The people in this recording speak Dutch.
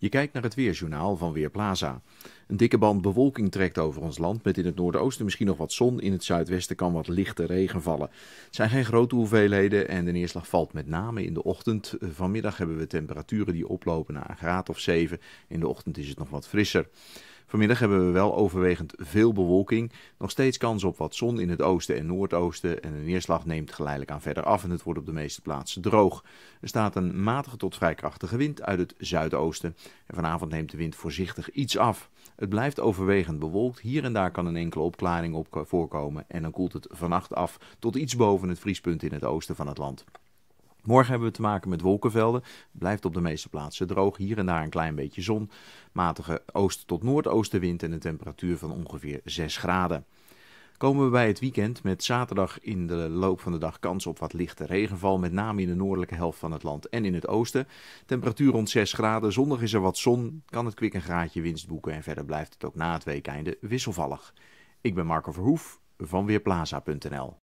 Je kijkt naar het weerjournaal van Weerplaza. Een dikke band bewolking trekt over ons land met in het noordoosten misschien nog wat zon. In het zuidwesten kan wat lichte regen vallen. Het zijn geen grote hoeveelheden en de neerslag valt met name in de ochtend. Vanmiddag hebben we temperaturen die oplopen naar een graad of 7. In de ochtend is het nog wat frisser. Vanmiddag hebben we wel overwegend veel bewolking. Nog steeds kans op wat zon in het oosten en noordoosten. En de neerslag neemt geleidelijk aan verder af en het wordt op de meeste plaatsen droog. Er staat een matige tot vrij krachtige wind uit het zuidoosten. En vanavond neemt de wind voorzichtig iets af. Het blijft overwegend bewolkt. Hier en daar kan een enkele opklaring op voorkomen. En dan koelt het vannacht af tot iets boven het vriespunt in het oosten van het land. Morgen hebben we te maken met wolkenvelden. Blijft op de meeste plaatsen droog. Hier en daar een klein beetje zon. Matige oost tot noordoostenwind en een temperatuur van ongeveer 6 graden. Komen we bij het weekend met zaterdag in de loop van de dag kans op wat lichte regenval, met name in de noordelijke helft van het land en in het oosten. Temperatuur rond 6 graden, zondag is er wat zon, kan het kwik een graadje winst boeken en verder blijft het ook na het weekende wisselvallig. Ik ben Marco Verhoef van Weerplaza.nl